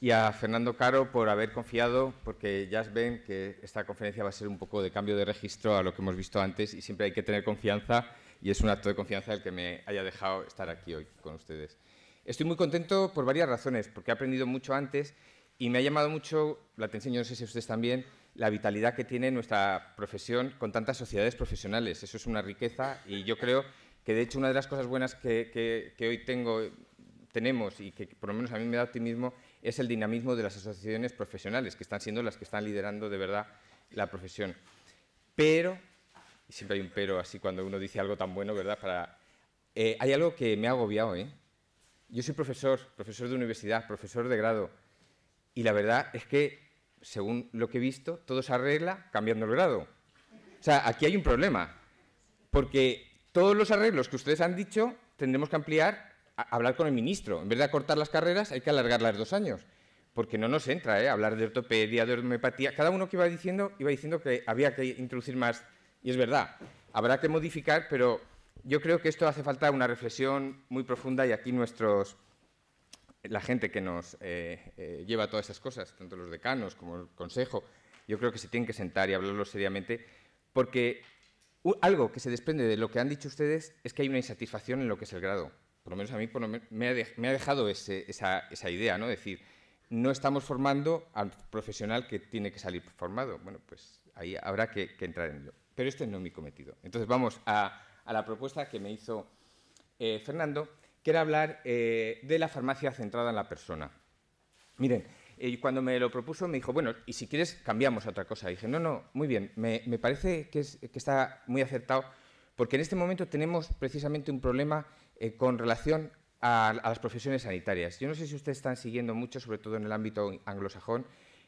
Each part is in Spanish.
y a Fernando Caro por haber confiado, porque ya ven que esta conferencia va a ser un poco de cambio de registro a lo que hemos visto antes y siempre hay que tener confianza y es un acto de confianza el que me haya dejado estar aquí hoy con ustedes. Estoy muy contento por varias razones, porque he aprendido mucho antes y me ha llamado mucho la atención, no sé si ustedes también, la vitalidad que tiene nuestra profesión con tantas sociedades profesionales. Eso es una riqueza y yo creo que de hecho una de las cosas buenas que, que hoy tengo, tenemos y que por lo menos a mí me da optimismo es el dinamismo de las asociaciones profesionales, que están siendo las que están liderando de verdad la profesión. Pero, y siempre hay un pero así cuando uno dice algo tan bueno, ¿verdad? Para, eh, hay algo que me ha agobiado, ¿eh? Yo soy profesor, profesor de universidad, profesor de grado, y la verdad es que, según lo que he visto, todo se arregla cambiando el grado. O sea, aquí hay un problema, porque todos los arreglos que ustedes han dicho tendremos que ampliar hablar con el ministro. En vez de acortar las carreras, hay que alargarlas dos años. Porque no nos entra, ¿eh? Hablar de ortopedia, de homeopatía. Cada uno que iba diciendo, iba diciendo que había que introducir más. Y es verdad, habrá que modificar, pero yo creo que esto hace falta una reflexión muy profunda y aquí nuestros la gente que nos eh, eh, lleva todas esas cosas, tanto los decanos como el consejo, yo creo que se tienen que sentar y hablarlo seriamente, porque algo que se desprende de lo que han dicho ustedes es que hay una insatisfacción en lo que es el grado por lo menos a mí me, ha dejado esa, idea, ¿no? Es decir, no estamos formando al profesional que tiene que salir formado. Bueno, pues ahí habrá que, entrar en ello. Pero este no es mi cometido. Entonces vamos a, la propuesta que me hizo eh, Fernando, que era hablar eh, de la farmacia centrada en la persona. Miren, eh, cuando me lo propuso me dijo, bueno, y si quieres cambiamos a otra cosa. Y dije, no, no, muy bien, me, parece que, es, que está muy acertado, porque en este momento tenemos precisamente un problema eh, con relación a, las profesiones sanitarias. Yo no sé si ustedes están siguiendo mucho, sobre todo en el ámbito anglosajón,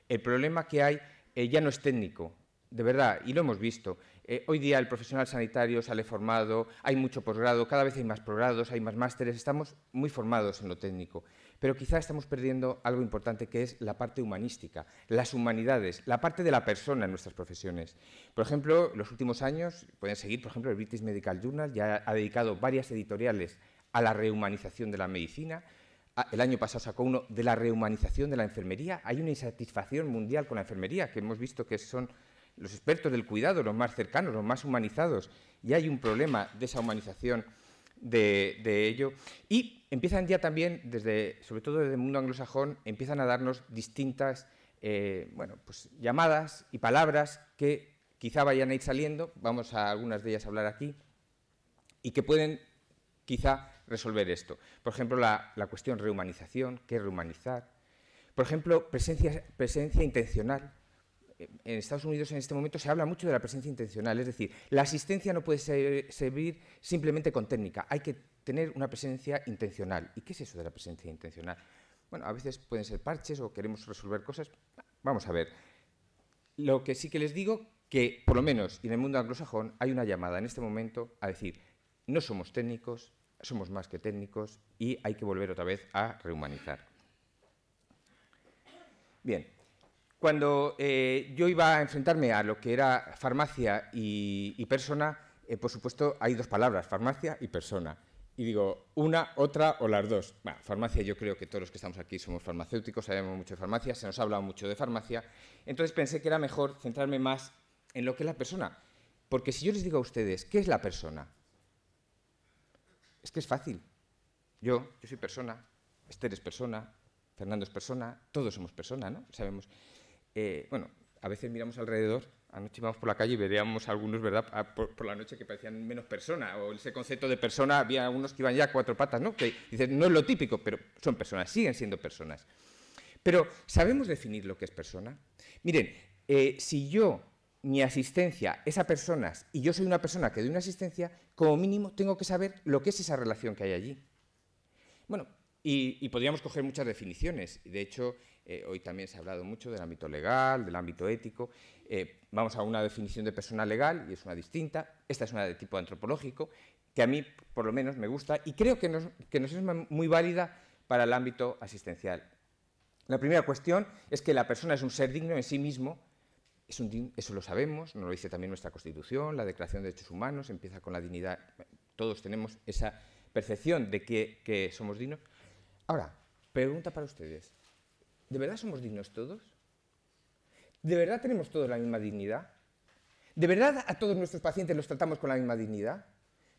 el problema que hay eh, ya no es técnico, de verdad, y lo hemos visto. Eh, hoy día el profesional sanitario sale formado, hay mucho posgrado, cada vez hay más posgrados, hay más másteres, estamos muy formados en lo técnico, pero quizá estamos perdiendo algo importante que es la parte humanística, las humanidades, la parte de la persona en nuestras profesiones. Por ejemplo, los últimos años, pueden seguir, por ejemplo, el British Medical Journal ya ha dedicado varias editoriales a la rehumanización de la medicina, ah, el año pasado sacó uno de la rehumanización de la enfermería. Hay una insatisfacción mundial con la enfermería, que hemos visto que son los expertos del cuidado, los más cercanos, los más humanizados, y hay un problema de esa humanización de, ello. Y empiezan ya también, desde, sobre todo desde el mundo anglosajón, empiezan a darnos distintas eh, bueno, pues, llamadas y palabras que quizá vayan a ir saliendo, vamos a algunas de ellas a hablar aquí, y que pueden quizá resolver esto. Por ejemplo, la, la cuestión rehumanización, qué rehumanizar. Por ejemplo, presencia, presencia intencional, en Estados Unidos en este momento se habla mucho de la presencia intencional, es decir, la asistencia no puede servir simplemente con técnica, hay que tener una presencia intencional. ¿Y qué es eso de la presencia intencional? Bueno, a veces pueden ser parches o queremos resolver cosas. Vamos a ver. Lo que sí que les digo, que por lo menos en el mundo anglosajón hay una llamada en este momento a decir, no somos técnicos, somos más que técnicos y hay que volver otra vez a rehumanizar. Bien, cuando eh, yo iba a enfrentarme a lo que era farmacia y, persona, eh, por supuesto, hay dos palabras, farmacia y persona. Y digo, una, otra o las dos. Bueno, farmacia, yo creo que todos los que estamos aquí somos farmacéuticos, sabemos mucho de farmacia, se nos ha hablado mucho de farmacia. Entonces pensé que era mejor centrarme más en lo que es la persona. Porque si yo les digo a ustedes, ¿qué es la persona? Es que es fácil. Yo, yo soy persona, Esther es persona, Fernando es persona, todos somos persona, ¿no? Sabemos. Eh, bueno, a veces miramos alrededor, anoche íbamos por la calle y veíamos algunos, ¿verdad?, ah, por, la noche que parecían menos personas, o ese concepto de persona, había algunos que iban ya a cuatro patas, ¿no? Que dicen, no es lo típico, pero son personas, siguen siendo personas. Pero, ¿sabemos definir lo que es persona? Miren, eh, si yo, mi asistencia es a personas y yo soy una persona que doy una asistencia, como mínimo tengo que saber lo que es esa relación que hay allí. Bueno, y, y podríamos coger muchas definiciones. De hecho, eh, hoy también se ha hablado mucho del ámbito legal, del ámbito ético. Eh, vamos a una definición de persona legal y es una distinta. Esta es una de tipo antropológico que a mí por lo menos me gusta y creo que nos, es muy válida para el ámbito asistencial. La primera cuestión es que la persona es un ser digno en sí mismo, eso lo sabemos, nos lo dice también nuestra Constitución, la Declaración de Derechos Humanos, empieza con la dignidad, todos tenemos esa percepción de que somos dignos. Ahora, pregunta para ustedes, ¿De verdad somos dignos todos? ¿De verdad tenemos todos la misma dignidad? ¿De verdad a todos nuestros pacientes los tratamos con la misma dignidad?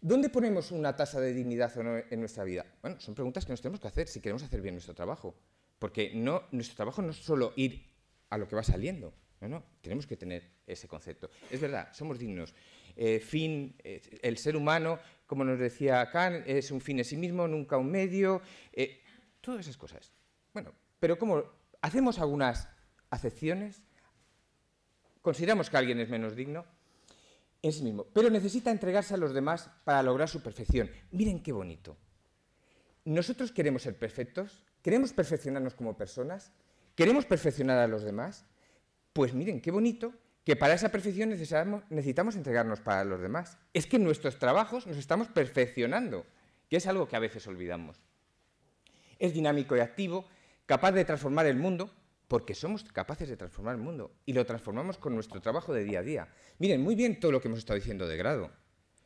¿Dónde ponemos una tasa de dignidad en nuestra vida? Bueno, son preguntas que nos tenemos que hacer si queremos hacer bien nuestro trabajo. Porque nuestro trabajo no es solo ir a lo que va saliendo. No, tenemos que tener ese concepto. Es verdad, somos dignos. Eh, fin, eh, el ser humano, como nos decía Kant, es un fin en sí mismo, nunca un medio. Eh, todas esas cosas. Bueno, pero ¿cómo ¿Hacemos algunas acepciones? ¿Consideramos que alguien es menos digno? En sí mismo. Pero necesita entregarse a los demás para lograr su perfección. Miren qué bonito. Nosotros queremos ser perfectos, queremos perfeccionarnos como personas, queremos perfeccionar a los demás. Pues miren qué bonito que para esa perfección necesitamos, entregarnos para los demás. Es que en nuestros trabajos nos estamos perfeccionando, que es algo que a veces olvidamos. Es dinámico y activo, capaz de transformar el mundo, porque somos capaces de transformar el mundo y lo transformamos con nuestro trabajo de día a día. Miren, muy bien todo lo que hemos estado diciendo de grado,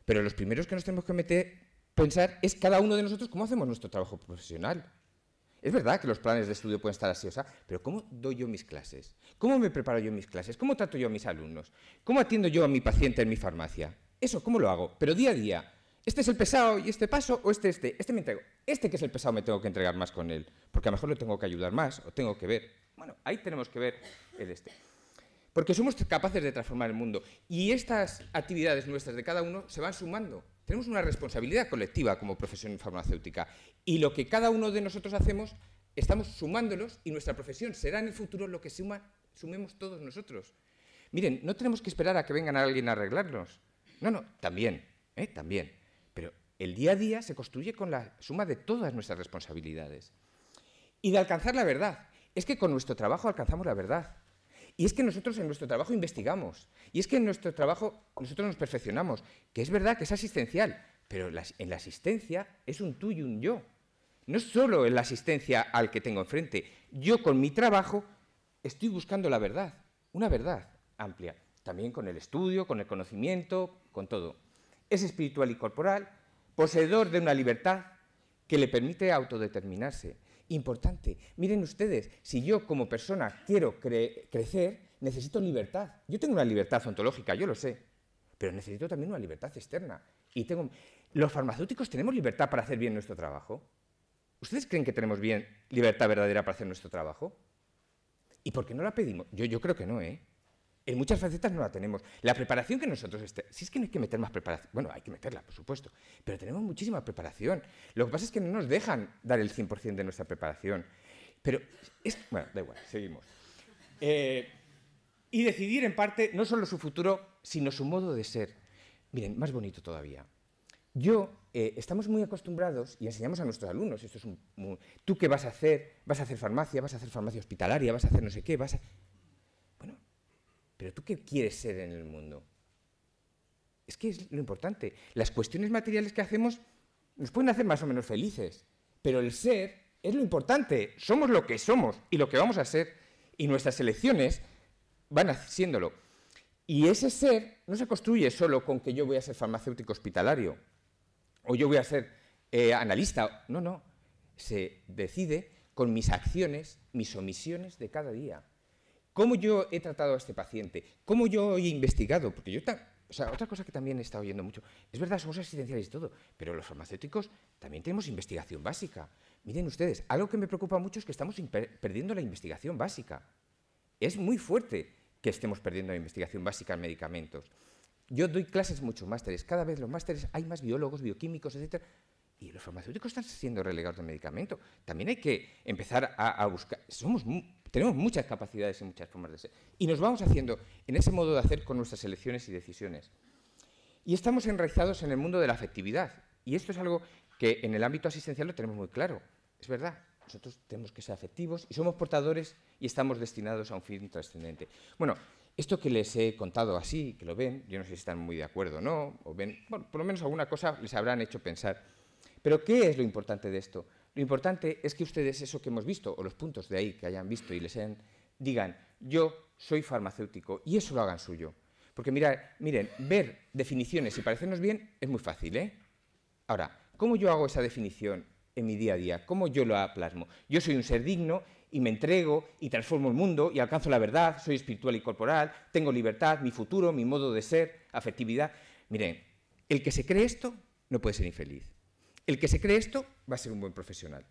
pero los primeros que nos tenemos que meter, pensar es cada uno de nosotros cómo hacemos nuestro trabajo profesional. Es verdad que los planes de estudio pueden estar así, o pero ¿cómo doy yo mis clases? ¿Cómo me preparo yo mis clases? ¿Cómo trato yo a mis alumnos? ¿Cómo atiendo yo a mi paciente en mi farmacia? Eso, ¿cómo lo hago? Pero día a día, este es el pesado y este paso, o este, este, este me entrego. Este que es el pesado me tengo que entregar más con él, porque a lo mejor lo tengo que ayudar más o tengo que ver. Bueno, ahí tenemos que ver el este. Porque somos capaces de transformar el mundo y estas actividades nuestras de cada uno se van sumando. Tenemos una responsabilidad colectiva como profesión farmacéutica y lo que cada uno de nosotros hacemos estamos sumándolos y nuestra profesión será en el futuro lo que sumemos todos nosotros. Miren, no tenemos que esperar a que vengan alguien a arreglarnos. No, no, también, ¿eh? también el día a día se construye con la suma de todas nuestras responsabilidades. Y de alcanzar la verdad. Es que con nuestro trabajo alcanzamos la verdad. Y es que nosotros en nuestro trabajo investigamos. Y es que en nuestro trabajo nosotros nos perfeccionamos. Que es verdad que es asistencial, pero en la asistencia es un tú y un yo. No es solo en la asistencia al que tengo enfrente. Yo con mi trabajo estoy buscando la verdad. Una verdad amplia. También con el estudio, con el conocimiento, con todo. Es espiritual y corporal, poseedor de una libertad que le permite autodeterminarse. Importante, miren ustedes, si yo como persona quiero crecer, necesito libertad. Yo tengo una libertad ontológica, yo lo sé, pero necesito también una libertad externa. Y tengo... Los farmacéuticos tenemos libertad para hacer bien nuestro trabajo. ¿Ustedes creen que tenemos bien libertad verdadera para hacer nuestro trabajo? ¿Y por qué no la pedimos? yo creo que no, ¿eh? en muchas facetas no la tenemos. La preparación que nosotros... Este, si es que no hay que meter más preparación... Bueno, hay que meterla, por supuesto, pero tenemos muchísima preparación. Lo que pasa es que no nos dejan dar el 100% de nuestra preparación. Pero... Es, bueno, da igual, seguimos. Eh, y decidir en parte no solo su futuro, sino su modo de ser. Miren, más bonito todavía. Yo, eh, estamos muy acostumbrados y enseñamos a nuestros alumnos, esto es un, un, tú qué vas a hacer, vas a hacer farmacia, vas a hacer farmacia hospitalaria, vas a hacer no sé qué, vas a pero tú qué quieres ser en el mundo. Es que es lo importante. Las cuestiones materiales que hacemos nos pueden hacer más o menos felices, pero el ser es lo importante. Somos lo que somos y lo que vamos a ser, y nuestras elecciones van haciéndolo. Y ese ser no se construye solo con que yo voy a ser farmacéutico hospitalario o yo voy a ser eh, analista. No, no. Se decide con mis acciones, mis omisiones de cada día cómo yo he tratado a este paciente, cómo yo he investigado, porque yo o sea, otra cosa que también he estado oyendo mucho, es verdad, somos asistenciales y todo, pero los farmacéuticos también tenemos investigación básica. Miren ustedes, algo que me preocupa mucho es que estamos perdiendo la investigación básica. Es muy fuerte que estemos perdiendo la investigación básica en medicamentos. Yo doy clases mucho másteres, cada vez los másteres hay más biólogos, bioquímicos, etc., y los farmacéuticos están siendo relegados de medicamento. También hay que empezar a, buscar. Somos, tenemos muchas capacidades y muchas formas de ser. Y nos vamos haciendo en ese modo de hacer con nuestras elecciones y decisiones. Y estamos enraizados en el mundo de la afectividad. Y esto es algo que en el ámbito asistencial lo tenemos muy claro. Es verdad, nosotros tenemos que ser afectivos y somos portadores y estamos destinados a un fin trascendente. Bueno, esto que les he contado así, que lo ven, yo no sé si están muy de acuerdo o no, o ven, bueno, por lo menos alguna cosa les habrán hecho pensar. Pero ¿qué es lo importante de esto? Lo importante es que ustedes eso que hemos visto, o los puntos de ahí que hayan visto y les hayan, digan, yo soy farmacéutico, y eso lo hagan suyo. Porque mira, miren, ver definiciones y parecernos bien es muy fácil, ¿eh? Ahora, ¿cómo yo hago esa definición en mi día a día? ¿Cómo yo lo plasmo? Yo soy un ser digno y me entrego y transformo el mundo y alcanzo la verdad, soy espiritual y corporal, tengo libertad, mi futuro, mi modo de ser, afectividad. Miren, el que se cree esto no puede ser infeliz. El que se cree esto va a ser un buen profesional.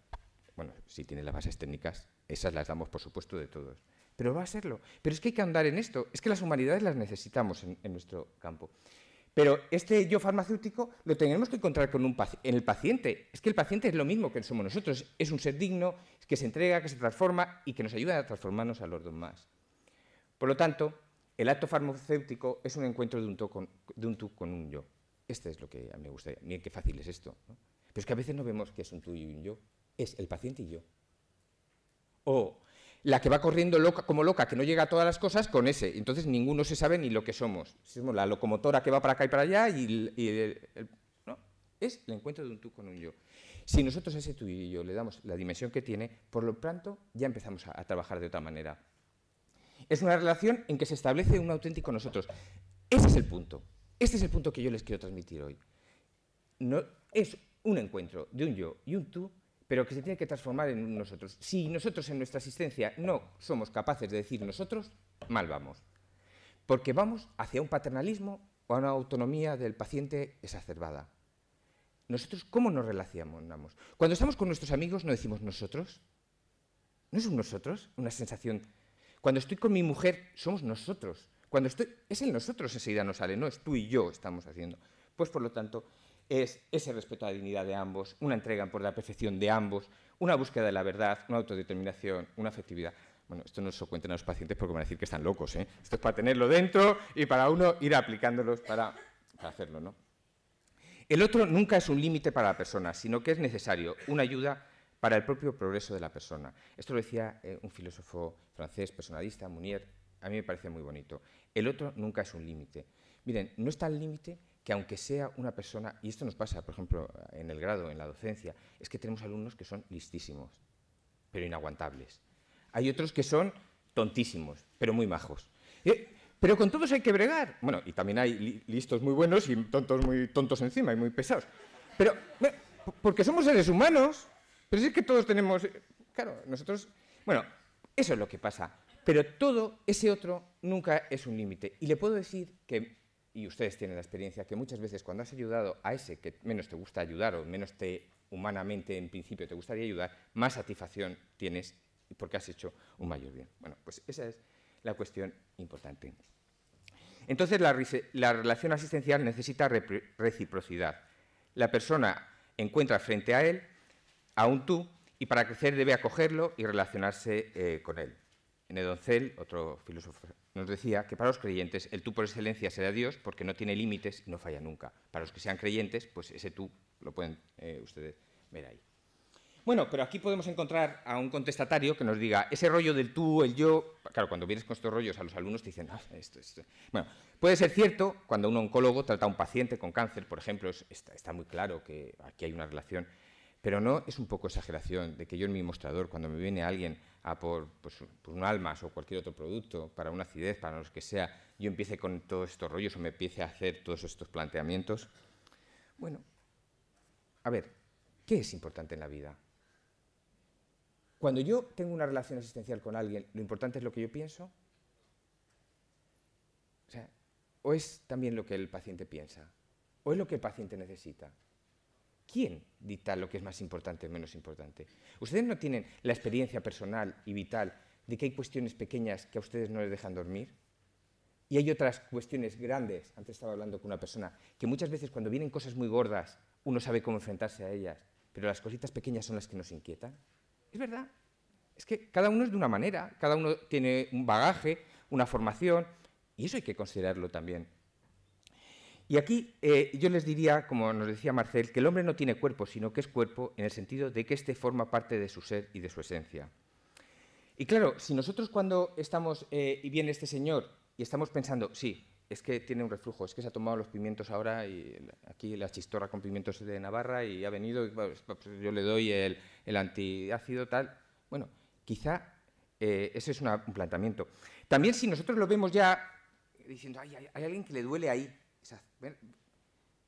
Bueno, si tiene las bases técnicas, esas las damos, por supuesto, de todos. Pero va a serlo. Pero es que hay que andar en esto. Es que las humanidades las necesitamos en, nuestro campo. Pero este yo farmacéutico lo tenemos que encontrar con un en el paciente. Es que el paciente es lo mismo que somos nosotros. Es un ser digno, que se entrega, que se transforma y que nos ayuda a transformarnos a los más. Por lo tanto, el acto farmacéutico es un encuentro de un tú con, un, yo. Este es lo que a mí me gustaría. Miren qué fácil es esto. Pero es que a veces no vemos que es un tú y un yo, es el paciente y yo. O la que va corriendo loca, como loca, que no llega a todas las cosas, con ese. Entonces ninguno se sabe ni lo que somos. Somos la locomotora que va para acá y para allá y, no, es el encuentro de un tú con un yo. Si nosotros a ese tú y yo le damos la dimensión que tiene, por lo pronto ya empezamos a, trabajar de otra manera. Es una relación en que se establece un auténtico nosotros. Ese es el punto. Este es el punto que yo les quiero transmitir hoy. No, es un encuentro de un yo y un tú, pero que se tiene que transformar en nosotros. Si nosotros en nuestra existencia no somos capaces de decir nosotros, mal vamos. Porque vamos hacia un paternalismo o a una autonomía del paciente exacerbada. Nosotros, ¿cómo nos relacionamos? Cuando estamos con nuestros amigos, no decimos nosotros. ¿No es un nosotros? Una sensación. Cuando estoy con mi mujer, somos nosotros. Cuando estoy, es el nosotros enseguida nos sale, no es tú y yo estamos haciendo. Pues por lo tanto, es ese respeto a la dignidad de ambos, una entrega por la perfección de ambos, una búsqueda de la verdad, una autodeterminación, una afectividad. Bueno, esto no se lo cuenten a los pacientes porque van a decir que están locos, ¿eh? Esto es para tenerlo dentro y para uno ir aplicándolos para, hacerlo, ¿no? El otro nunca es un límite para la persona, sino que es necesario una ayuda para el propio progreso de la persona. Esto lo decía eh, un filósofo francés, personalista, Munier, a mí me parece muy bonito. El otro nunca es un límite. Miren, no está el límite que aunque sea una persona, y esto nos pasa, por ejemplo, en el grado, en la docencia, es que tenemos alumnos que son listísimos, pero inaguantables. Hay otros que son tontísimos, pero muy majos. Eh, pero con todos hay que bregar. Bueno, y también hay listos muy buenos y tontos muy tontos encima y muy pesados. Pero, porque somos seres humanos, pero es que todos tenemos, eh, claro, nosotros, bueno, eso es lo que pasa. Pero todo ese otro nunca es un límite. Y le puedo decir que y ustedes tienen la experiencia que muchas veces cuando has ayudado a ese que menos te gusta ayudar o menos te humanamente en principio te gustaría ayudar, más satisfacción tienes porque has hecho un mayor bien. Bueno, pues esa es la cuestión importante. Entonces, la, relación asistencial necesita reciprocidad. La persona encuentra frente a él a un tú y para crecer debe acogerlo y relacionarse eh, con él. en Doncel, otro filósofo nos decía que para los creyentes el tú por excelencia será Dios porque no tiene límites y no falla nunca. Para los que sean creyentes, pues ese tú lo pueden eh, ustedes ver ahí. Bueno, pero aquí podemos encontrar a un contestatario que nos diga, ese rollo del tú, el yo, claro, cuando vienes con estos rollos a los alumnos te dicen, ah, esto, es... Bueno, puede ser cierto cuando un oncólogo trata a un paciente con cáncer, por ejemplo, está, muy claro que aquí hay una relación pero no es un poco exageración de que yo en mi mostrador, cuando me viene alguien a por, pues, pues un almas o cualquier otro producto, para una acidez, para lo que sea, yo empiece con todos estos rollos o me empiece a hacer todos estos planteamientos. Bueno, a ver, ¿qué es importante en la vida? Cuando yo tengo una relación existencial con alguien, ¿lo importante es lo que yo pienso? ¿o es también lo que el paciente piensa? ¿O es lo que el paciente necesita? ¿Quién dicta lo que es más importante o menos importante? ¿Ustedes no tienen la experiencia personal y vital de que hay cuestiones pequeñas que a ustedes no les dejan dormir? Y hay otras cuestiones grandes, antes estaba hablando con una persona, que muchas veces cuando vienen cosas muy gordas, uno sabe cómo enfrentarse a ellas, pero las cositas pequeñas son las que nos inquietan. Es verdad, es que cada uno es de una manera, cada uno tiene un bagaje, una formación, y eso hay que considerarlo también y aquí eh, yo les diría, como nos decía Marcel, que el hombre no tiene cuerpo, sino que es cuerpo en el sentido de que éste forma parte de su ser y de su esencia. Y claro, si nosotros cuando estamos eh, y viene este señor y estamos pensando, sí, es que tiene un reflujo, es que se ha tomado los pimientos ahora y aquí la chistorra con pimientos de Navarra y ha venido, pues, pues, yo le doy el, antiácido tal. Bueno, quizá eh, ese es un planteamiento. También si nosotros lo vemos ya diciendo, hay alguien que le duele ahí,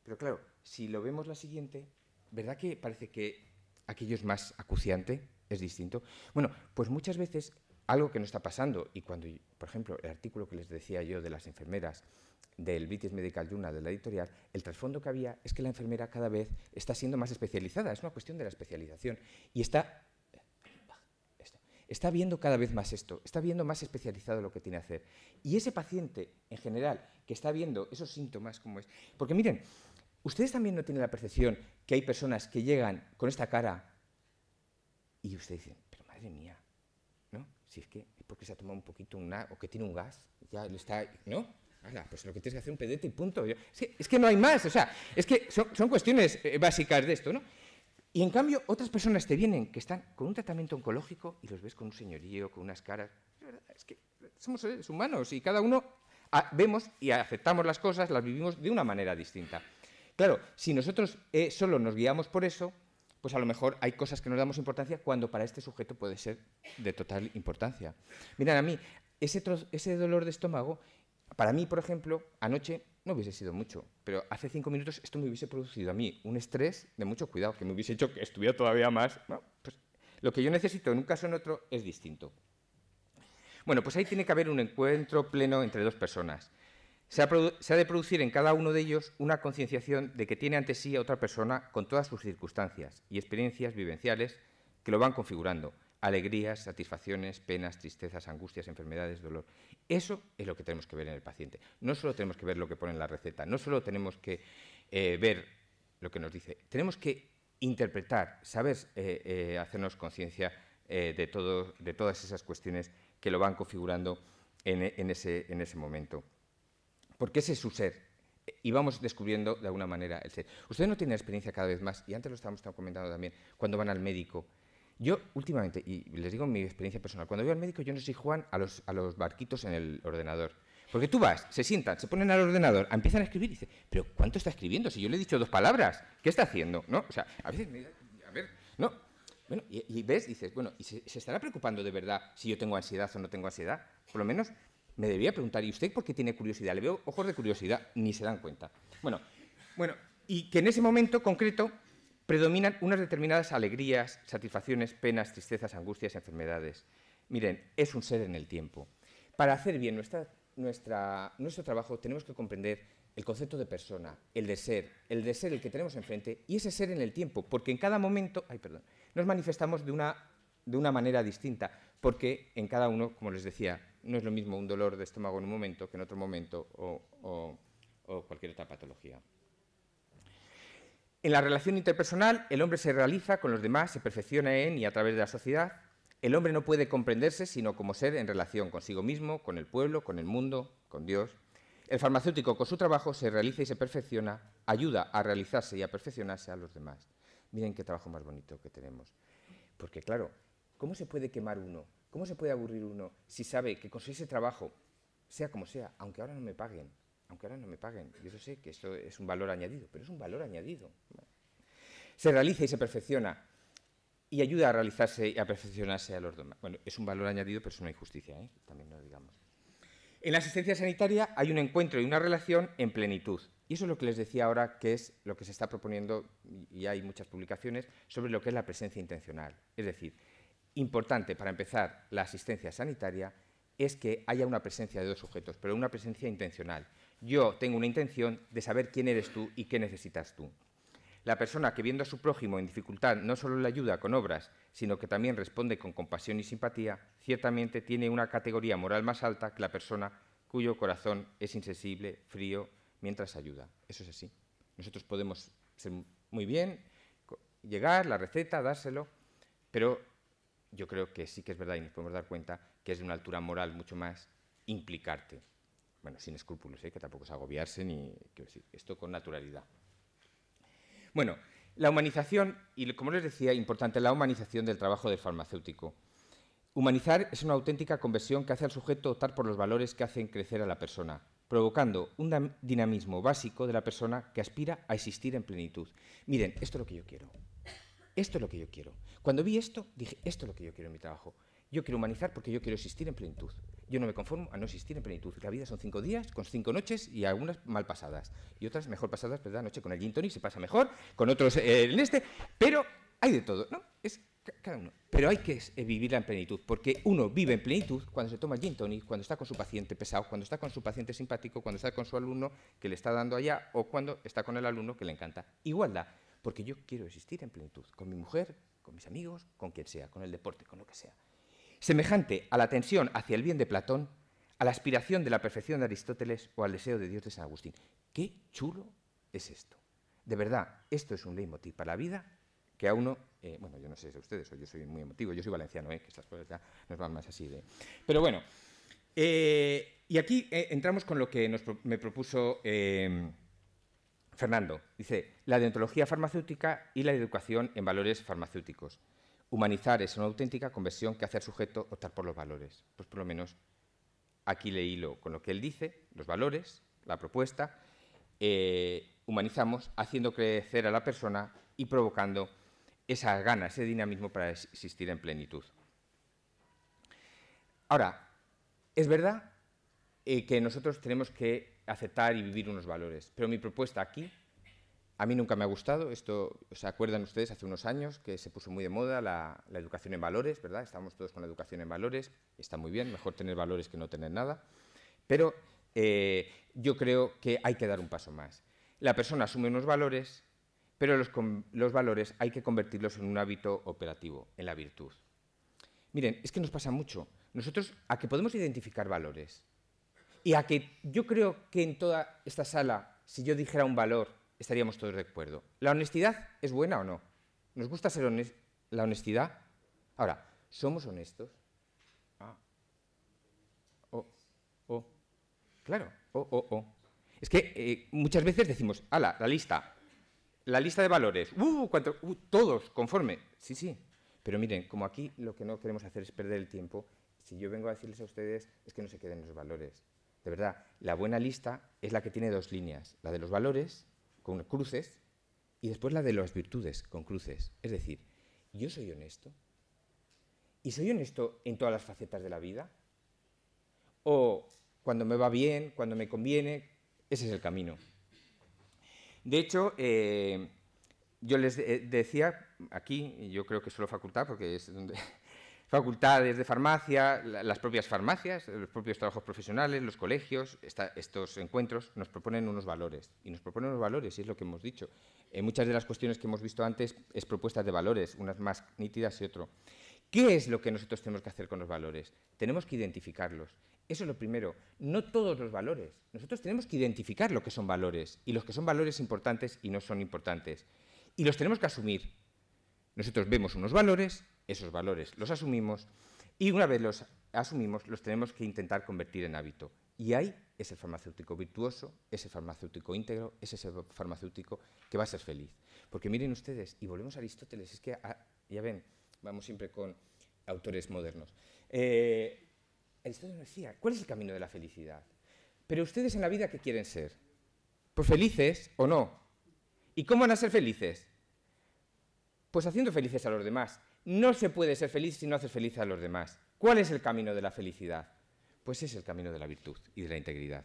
pero claro, si lo vemos la siguiente, ¿verdad que parece que aquello es más acuciante? Es distinto. Bueno, pues muchas veces algo que no está pasando, y cuando, por ejemplo, el artículo que les decía yo de las enfermeras del Vitis Medical Journal, de la editorial, el trasfondo que había es que la enfermera cada vez está siendo más especializada, es una cuestión de la especialización, y está está viendo cada vez más esto, está viendo más especializado lo que tiene que hacer. Y ese paciente, en general, que está viendo esos síntomas como es. Porque miren, ustedes también no tienen la percepción que hay personas que llegan con esta cara y ustedes dicen, pero madre mía, ¿no? Si es que es porque se ha tomado un poquito una, o que tiene un gas, ya lo está, ¿no? pues lo que tienes que hacer un pedete y punto. Es que, es que no hay más, o sea, es que son, cuestiones eh, básicas de esto, ¿no? Y en cambio, otras personas te vienen que están con un tratamiento oncológico y los ves con un señorío, con unas caras. es que somos seres humanos y cada uno vemos y aceptamos las cosas, las vivimos de una manera distinta. Claro, si nosotros eh, solo nos guiamos por eso, pues a lo mejor hay cosas que nos damos importancia cuando para este sujeto puede ser de total importancia. Mirad, a mí, ese, dolor de estómago, para mí, por ejemplo, anoche no hubiese sido mucho, pero hace cinco minutos esto me hubiese producido a mí un estrés de mucho cuidado, que me hubiese hecho que estuviera todavía más. Pues lo que yo necesito en un caso en otro es distinto. Bueno, pues ahí tiene que haber un encuentro pleno entre dos personas. Se ha, de producir en cada uno de ellos una concienciación de que tiene ante sí a otra persona con todas sus circunstancias y experiencias vivenciales que lo van configurando. Alegrías, satisfacciones, penas, tristezas, angustias, enfermedades, dolor. Eso es lo que tenemos que ver en el paciente. No solo tenemos que ver lo que pone en la receta, no solo tenemos que eh, ver lo que nos dice, tenemos que interpretar, saber eh, eh, hacernos conciencia de todas esas cuestiones que lo van configurando e, en, ese, en ese momento. Porque ese es su ser, y vamos descubriendo de alguna manera el ser. Ustedes no tienen experiencia cada vez más, y antes lo estábamos comentando también, cuando van al médico. Yo últimamente, y les digo mi experiencia personal, cuando voy al médico yo no sé si juegan a los, a los barquitos en el ordenador. Porque tú vas, se sientan, se ponen al ordenador, empiezan a escribir y dicen, pero ¿cuánto está escribiendo? Si yo le he dicho dos palabras, ¿qué está haciendo? ¿No? O sea, a veces me dicen, a ver, no, bueno, y, ves, dices, bueno, ¿y se, estará preocupando de verdad si yo tengo ansiedad o no tengo ansiedad? Por lo menos me debía preguntar, ¿y usted por qué tiene curiosidad? Le veo ojos de curiosidad, ni se dan cuenta. Bueno, bueno y que en ese momento concreto predominan unas determinadas alegrías, satisfacciones, penas, tristezas, angustias, enfermedades. Miren, es un ser en el tiempo. Para hacer bien nuestra, nuestra, nuestro trabajo tenemos que comprender el concepto de persona, el de ser, el de ser el que tenemos enfrente y ese ser en el tiempo, porque en cada momento, ay, perdón, nos manifestamos de una, manera distinta, porque en cada uno, como les decía, no es lo mismo un dolor de estómago en un momento que en otro momento o, o cualquier otra patología. En la relación interpersonal, el hombre se realiza con los demás, se perfecciona en y a través de la sociedad. El hombre no puede comprenderse sino como ser en relación consigo mismo, con el pueblo, con el mundo, con Dios, el farmacéutico con su trabajo se realiza y se perfecciona, ayuda a realizarse y a perfeccionarse a los demás. Miren qué trabajo más bonito que tenemos. Porque claro, ¿cómo se puede quemar uno? ¿Cómo se puede aburrir uno si sabe que con ese trabajo, sea como sea, aunque ahora no me paguen, aunque ahora no me paguen, yo sé que esto es un valor añadido, pero es un valor añadido. Se realiza y se perfecciona y ayuda a realizarse y a perfeccionarse a los demás. Bueno, es un valor añadido, pero es una injusticia, ¿eh? también lo digamos. En la asistencia sanitaria hay un encuentro y una relación en plenitud. Y eso es lo que les decía ahora, que es lo que se está proponiendo, y hay muchas publicaciones, sobre lo que es la presencia intencional. Es decir, importante para empezar la asistencia sanitaria es que haya una presencia de dos sujetos, pero una presencia intencional. Yo tengo una intención de saber quién eres tú y qué necesitas tú. La persona que viendo a su prójimo en dificultad no solo le ayuda con obras, sino que también responde con compasión y simpatía, ciertamente tiene una categoría moral más alta que la persona cuyo corazón es insensible, frío, mientras ayuda. Eso es así. Nosotros podemos ser muy bien, llegar, la receta, dárselo, pero yo creo que sí que es verdad y nos podemos dar cuenta que es de una altura moral mucho más implicarte. Bueno, sin escrúpulos, ¿eh? que tampoco es agobiarse ni, esto con naturalidad. Bueno, la humanización, y como les decía, importante, la humanización del trabajo del farmacéutico. Humanizar es una auténtica conversión que hace al sujeto optar por los valores que hacen crecer a la persona, provocando un dinamismo básico de la persona que aspira a existir en plenitud. Miren, esto es lo que yo quiero. Esto es lo que yo quiero. Cuando vi esto, dije, esto es lo que yo quiero en mi trabajo. Yo quiero humanizar porque yo quiero existir en plenitud. Yo no me conformo a no existir en plenitud. La vida son cinco días, con cinco noches y algunas mal pasadas. Y otras mejor pasadas, Pero la Noche con el gin tonic se pasa mejor, con otros eh, en este. Pero hay de todo, ¿no? Es cada uno. Pero hay que eh, vivirla en plenitud, porque uno vive en plenitud cuando se toma el gin tonic, cuando está con su paciente pesado, cuando está con su paciente simpático, cuando está con su alumno que le está dando allá o cuando está con el alumno que le encanta. Igualdad, porque yo quiero existir en plenitud, con mi mujer, con mis amigos, con quien sea, con el deporte, con lo que sea semejante a la tensión hacia el bien de Platón, a la aspiración de la perfección de Aristóteles o al deseo de Dios de San Agustín. Qué chulo es esto. De verdad, esto es un leitmotiv para la vida que a uno, eh, bueno, yo no sé si ustedes, o yo soy muy emotivo, yo soy valenciano, eh, que estas cosas ya nos van más así de... Pero bueno, eh, y aquí entramos con lo que me propuso Fernando. Dice, la deontología farmacéutica y la educación en valores farmacéuticos. Humanizar es una auténtica conversión que hace al sujeto optar por los valores. Pues por lo menos aquí leí lo con lo que él dice, los valores, la propuesta. Eh, humanizamos haciendo crecer a la persona y provocando esa gana, ese dinamismo para existir en plenitud. Ahora, es verdad eh, que nosotros tenemos que aceptar y vivir unos valores, pero mi propuesta aquí a mí nunca me ha gustado, esto, ¿se acuerdan ustedes hace unos años que se puso muy de moda la, educación en valores, ¿verdad? Estamos todos con la educación en valores, está muy bien, mejor tener valores que no tener nada, pero eh, yo creo que hay que dar un paso más. La persona asume unos valores, pero los, los valores hay que convertirlos en un hábito operativo, en la virtud. Miren, es que nos pasa mucho. Nosotros a que podemos identificar valores y a que yo creo que en toda esta sala, si yo dijera un valor, estaríamos todos de acuerdo. ¿La honestidad es buena o no? ¿Nos gusta ser la honestidad? Ahora, ¿somos honestos? Ah. Oh, oh. Claro, oh, oh, oh. Es que eh, muchas veces decimos, ala, la lista, la lista de valores, uh, cuánto, uh, todos, conforme. Sí, sí. Pero miren, como aquí lo que no queremos hacer es perder el tiempo, si yo vengo a decirles a ustedes es que no se queden los valores. De verdad, la buena lista es la que tiene dos líneas, la de los valores con cruces, y después la de las virtudes con cruces. Es decir, yo soy honesto. ¿Y soy honesto en todas las facetas de la vida? ¿O cuando me va bien, cuando me conviene? Ese es el camino. De hecho, eh, yo les eh, decía aquí, yo creo que solo facultad, porque es donde facultades de farmacia, las propias farmacias, los propios trabajos profesionales, los colegios, estos encuentros nos proponen unos valores. Y nos proponen unos valores, y es lo que hemos dicho. En eh, muchas de las cuestiones que hemos visto antes es propuestas de valores, unas más nítidas y otro. ¿Qué es lo que nosotros tenemos que hacer con los valores? Tenemos que identificarlos. Eso es lo primero. No todos los valores. Nosotros tenemos que identificar lo que son valores y los que son valores importantes y no son importantes. Y los tenemos que asumir nosotros vemos unos valores, esos valores los asumimos y una vez los asumimos los tenemos que intentar convertir en hábito. Y ahí es el farmacéutico virtuoso, es el farmacéutico íntegro, es ese farmacéutico que va a ser feliz. Porque miren ustedes, y volvemos a Aristóteles, es que ah, ya ven, vamos siempre con autores modernos. Eh, Aristóteles decía, ¿cuál es el camino de la felicidad? Pero ustedes en la vida, ¿qué quieren ser? Pues felices o no. ¿Y cómo van a ser felices? Pues haciendo felices a los demás. No se puede ser feliz si no haces feliz a los demás. ¿Cuál es el camino de la felicidad? Pues es el camino de la virtud y de la integridad.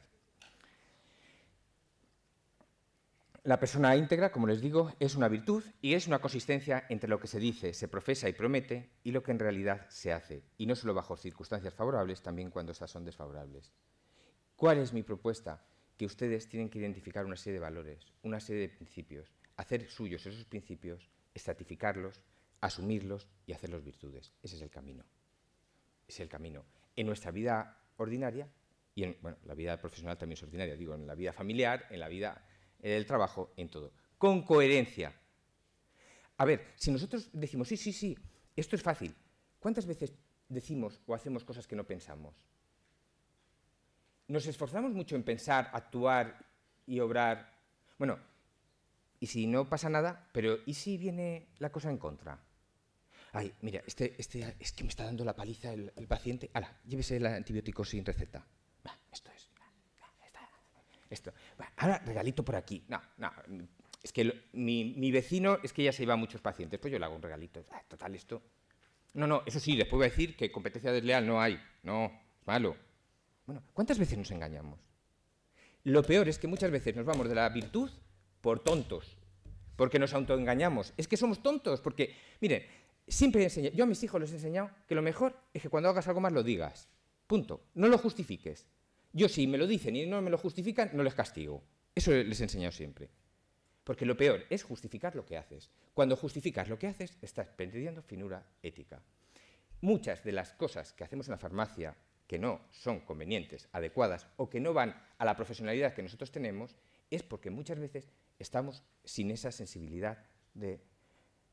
La persona íntegra, como les digo, es una virtud y es una consistencia entre lo que se dice, se profesa y promete y lo que en realidad se hace, y no solo bajo circunstancias favorables, también cuando estas son desfavorables. ¿Cuál es mi propuesta? Que ustedes tienen que identificar una serie de valores, una serie de principios, hacer suyos esos principios, estratificarlos, asumirlos y hacerlos virtudes. Ese es el camino. Es el camino. En nuestra vida ordinaria y en bueno, la vida profesional también es ordinaria, digo, en la vida familiar, en la vida del trabajo, en todo. Con coherencia. A ver, si nosotros decimos, sí, sí, sí, esto es fácil, ¿cuántas veces decimos o hacemos cosas que no pensamos? Nos esforzamos mucho en pensar, actuar y obrar. Bueno, y si no pasa nada, pero ¿y si viene la cosa en contra? Ay, mira, este, este es que me está dando la paliza el, paciente. Ala, llévese el antibiótico sin receta. Va, esto es. esto. ahora regalito por aquí. No, no. Es que mi, mi, vecino es que ya se iba a muchos pacientes. Pues yo le hago un regalito. Ah, total, esto. No, no, eso sí, después voy a decir que competencia desleal no hay. No, malo. Bueno, ¿cuántas veces nos engañamos? Lo peor es que muchas veces nos vamos de la virtud por tontos, porque nos autoengañamos. Es que somos tontos, porque, miren, siempre enseñado, yo a mis hijos les he enseñado que lo mejor es que cuando hagas algo más lo digas. Punto. No lo justifiques. Yo si me lo dicen y no me lo justifican, no les castigo. Eso les he enseñado siempre. Porque lo peor es justificar lo que haces. Cuando justificas lo que haces, estás perdiendo finura ética. Muchas de las cosas que hacemos en la farmacia que no son convenientes, adecuadas o que no van a la profesionalidad que nosotros tenemos, es porque muchas veces estamos sin esa sensibilidad de,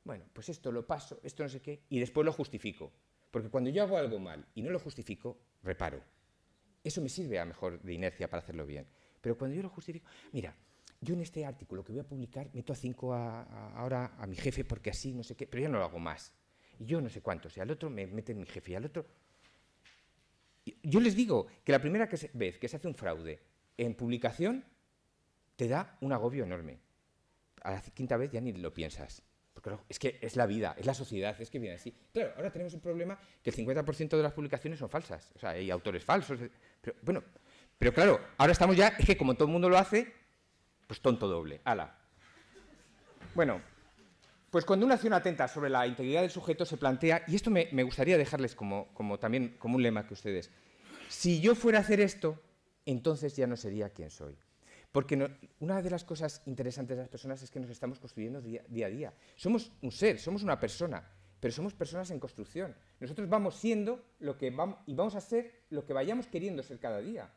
bueno, pues esto lo paso, esto no sé qué, y después lo justifico. Porque cuando yo hago algo mal y no lo justifico, reparo. Eso me sirve a mejor de inercia para hacerlo bien. Pero cuando yo lo justifico, mira, yo en este artículo que voy a publicar meto a cinco ahora a mi jefe porque así, no sé qué, pero ya no lo hago más. Y yo no sé cuántos, y al otro me mete mi jefe, y al otro... Yo les digo que la primera vez que se hace un fraude en publicación te da un agobio enorme. A la quinta vez ya ni lo piensas. Porque es que es la vida, es la sociedad, es que viene así. Claro, ahora tenemos un problema que el 50% de las publicaciones son falsas. O sea, hay autores falsos. Eh, pero, bueno, pero claro, ahora estamos ya, es que como todo el mundo lo hace, pues tonto doble. Ala. Bueno, pues cuando una acción atenta sobre la integridad del sujeto se plantea, y esto me, gustaría dejarles como, como, también como un lema que ustedes, si yo fuera a hacer esto, entonces ya no sería quien soy. Porque una de las cosas interesantes de las personas es que nos estamos construyendo día, a día. Somos un ser, somos una persona, pero somos personas en construcción. Nosotros vamos siendo lo que vamos y vamos a ser lo que vayamos queriendo ser cada día.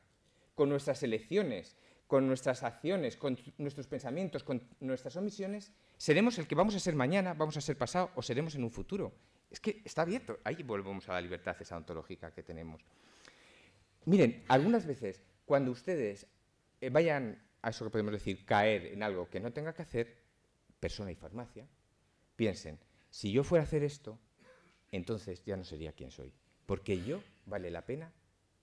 Con nuestras elecciones, con nuestras acciones, con nuestros pensamientos, con nuestras omisiones, seremos el que vamos a ser mañana, vamos a ser pasado o seremos en un futuro. Es que está abierto. Ahí volvemos a la libertad esa ontológica que tenemos. Miren, algunas veces cuando ustedes eh, vayan a eso que podemos decir, caer en algo que no tenga que hacer persona y farmacia, piensen, si yo fuera a hacer esto, entonces ya no sería quien soy, porque yo vale la pena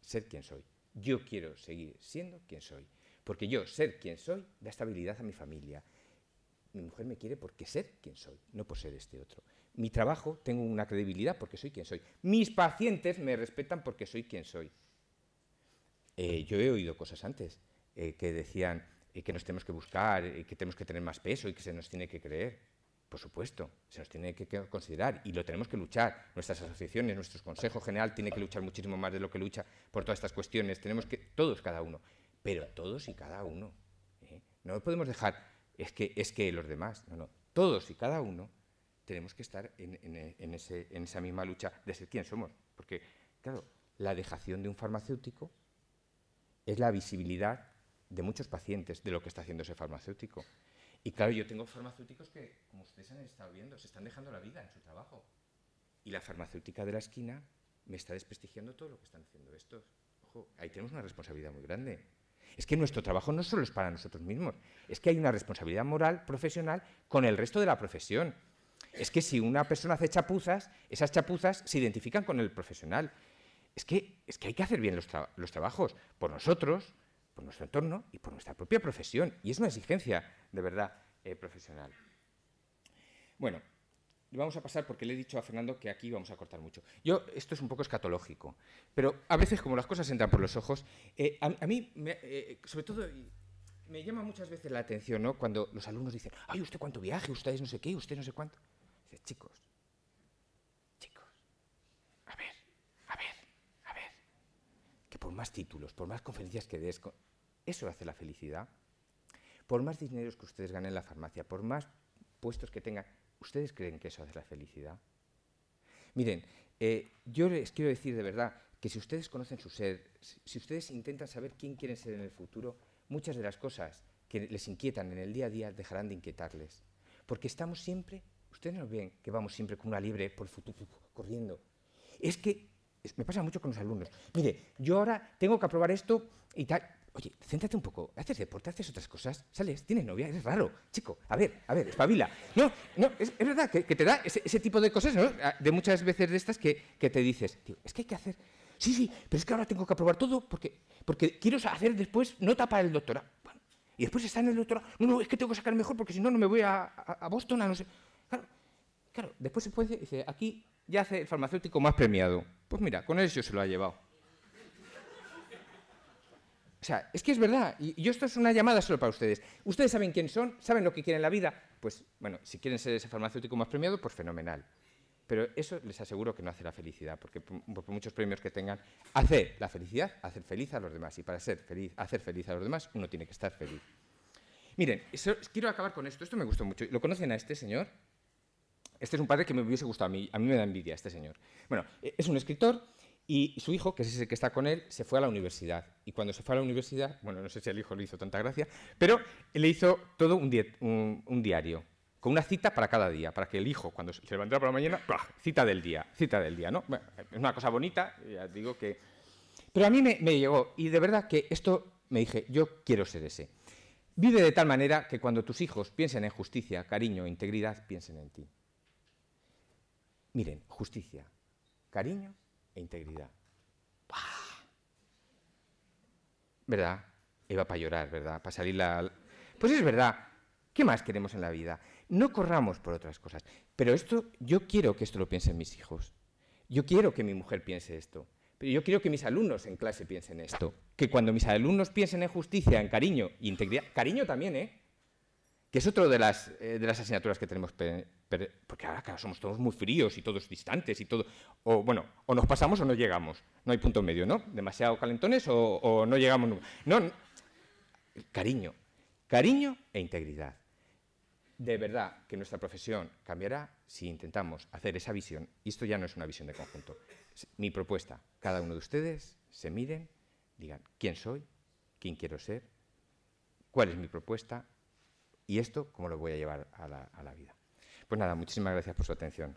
ser quien soy. Yo quiero seguir siendo quien soy, porque yo ser quien soy da estabilidad a mi familia. Mi mujer me quiere porque ser quien soy, no por ser este otro. Mi trabajo tengo una credibilidad porque soy quien soy. Mis pacientes me respetan porque soy quien soy. Eh, yo he oído cosas antes. Eh, que decían eh, que nos tenemos que buscar, eh, que tenemos que tener más peso y que se nos tiene que creer. Por supuesto, se nos tiene que considerar y lo tenemos que luchar. Nuestras asociaciones, nuestro Consejo General tiene que luchar muchísimo más de lo que lucha por todas estas cuestiones. Tenemos que, todos, cada uno, pero todos y cada uno. No podemos dejar, es que, es que los demás, no, no, todos y cada uno tenemos que estar en, esa misma lucha de ser quién somos. Porque, claro, la dejación de un farmacéutico es la visibilidad de muchos pacientes de lo que está haciendo ese farmacéutico. Y claro, yo tengo farmacéuticos que, como ustedes han estado viendo, se están dejando la vida en su trabajo. Y la farmacéutica de la esquina me está desprestigiando todo lo que están haciendo estos. Ojo, ahí tenemos una responsabilidad muy grande. Es que nuestro trabajo no solo es para nosotros mismos, es que hay una responsabilidad moral, profesional, con el resto de la profesión. Es que si una persona hace chapuzas, esas chapuzas se identifican con el profesional. Es que, es que hay que hacer bien los trabajos por nosotros, por nuestro entorno y por nuestra propia profesión. Y es una exigencia de verdad eh, profesional. Bueno, vamos a pasar porque le he dicho a Fernando que aquí vamos a cortar mucho. Yo, esto es un poco escatológico, pero a veces como las cosas entran por los ojos, eh, a, mí, eh, sobre todo, me llama muchas veces la atención ¿no? cuando los alumnos dicen, ay, usted cuánto viaje, usted no sé qué, usted no sé cuánto. Dice, chicos, por más títulos, por más conferencias que des, eso hace la felicidad. Por más dineros que ustedes ganen en la farmacia, por más puestos que tengan, ¿ustedes creen que eso hace la felicidad? Miren, eh, yo les quiero decir de verdad que si ustedes conocen su ser, si ustedes intentan saber quién quieren ser en el futuro, muchas de las cosas que les inquietan en el día a día dejarán de inquietarles. Porque estamos siempre, ustedes nos ven que vamos siempre con una libre por el futuro, corriendo. Es que me pasa mucho con los alumnos. Mire, yo ahora tengo que aprobar esto y tal. Oye, céntrate un poco, haces deporte, haces otras cosas, sales, tienes novia, eres raro, chico, a ver, a ver, espabila. No, no, es, verdad que, te da ese, tipo de cosas, ¿no? Ah, de muchas veces de estas que, te dices, tío, es que hay que hacer, sí, sí, pero es que ahora tengo que aprobar todo porque, porque quiero hacer después nota para el doctorado. y después está en el doctorado, no, no, es que tengo que sacar mejor porque si no, no me voy a, a, Boston, a no sé. Claro, claro, después se puede, dice, aquí ya hace el farmacéutico más premiado. Pues mira, con eso se lo ha llevado. O sea, es que es verdad. Y yo esto es una llamada solo para ustedes. Ustedes saben quién son, saben lo que quieren en la vida. Pues bueno, si quieren ser ese farmacéutico más premiado, pues fenomenal. Pero eso les aseguro que no hace la felicidad, porque por, muchos premios que tengan, hace la felicidad, hacer feliz a los demás. Y para ser feliz, hacer feliz a los demás, uno tiene que estar feliz. Miren, quiero acabar con esto. Esto me gustó mucho. ¿Lo conocen a este señor? Este es un padre que me hubiese gustado a mí, a mí me da envidia este señor. Bueno, e, es un escritor y su hijo, que es ese que está con él, se fue a la universidad. Y cuando se fue a la universidad, bueno, no sé si al hijo le hizo tanta gracia, pero le hizo todo un, diario, con una cita para cada día, para que el hijo, cuando se levantara por la mañana, cita del día, cita del día, ¿no? Bueno, es una cosa bonita, ya digo que... Pero a mí me, me llegó, y de verdad que esto me dije, yo quiero ser ese. Vive de tal manera que cuando tus hijos piensen en justicia, cariño e integridad, piensen en ti. Miren, justicia, cariño e integridad. ¿Verdad? Iba para llorar, ¿verdad? Para salir la... Pues es verdad. ¿Qué más queremos en la vida? No corramos por otras cosas. Pero esto, yo quiero que esto lo piensen mis hijos. Yo quiero que mi mujer piense esto. Pero yo quiero que mis alumnos en clase piensen esto. Que cuando mis alumnos piensen en justicia, en cariño, e integridad, cariño también, ¿eh? que es otro de las, eh, asignaturas que tenemos, porque ahora somos todos muy fríos y todos distantes y todo, o bueno, o nos pasamos o no llegamos, no hay punto medio, ¿no? Demasiado calentones o, no llegamos nunca. No, no, cariño, cariño e integridad. De verdad que nuestra profesión cambiará si intentamos hacer esa visión, y esto ya no es una visión de conjunto. Mi propuesta, cada uno de ustedes se miren, digan quién soy, quién quiero ser, cuál es mi propuesta y esto cómo lo voy a llevar a la, a la vida. Pues nada, muchísimas gracias por su atención.